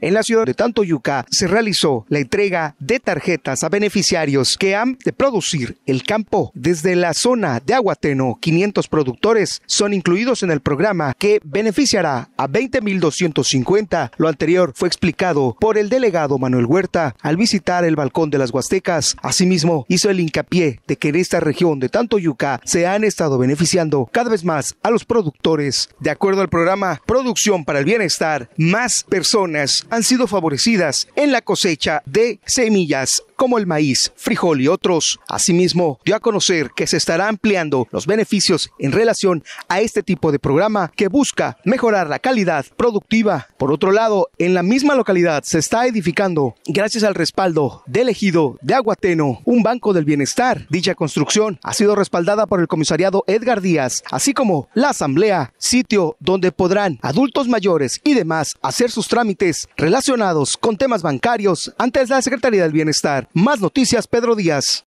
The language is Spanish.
En la ciudad de Tantoyuca se realizó la entrega de tarjetas a beneficiarios que han de producir el campo. Desde la zona de Aguateno, 500 productores son incluidos en el programa que beneficiará a 20.250. Lo anterior fue explicado por el delegado Manuel Huerta al visitar el balcón de las Huastecas. Asimismo, hizo el hincapié de que en esta región de Tantoyuca se han estado beneficiando cada vez más a los productores. De acuerdo al programa Producción para el Bienestar, más personas han sido favorecidas en la cosecha de semillas como el maíz, frijol y otros. Asimismo, dio a conocer que se estará ampliando los beneficios en relación a este tipo de programa que busca mejorar la calidad productiva. Por otro lado, en la misma localidad se está edificando, gracias al respaldo del ejido de Aguateno, un banco del bienestar. Dicha construcción ha sido respaldada por el comisariado Edgar Díaz, así como la asamblea, sitio donde podrán adultos mayores y demás hacer sus trámites relacionados con temas bancarios ante la Secretaría del Bienestar. Más noticias, Pedro Díaz.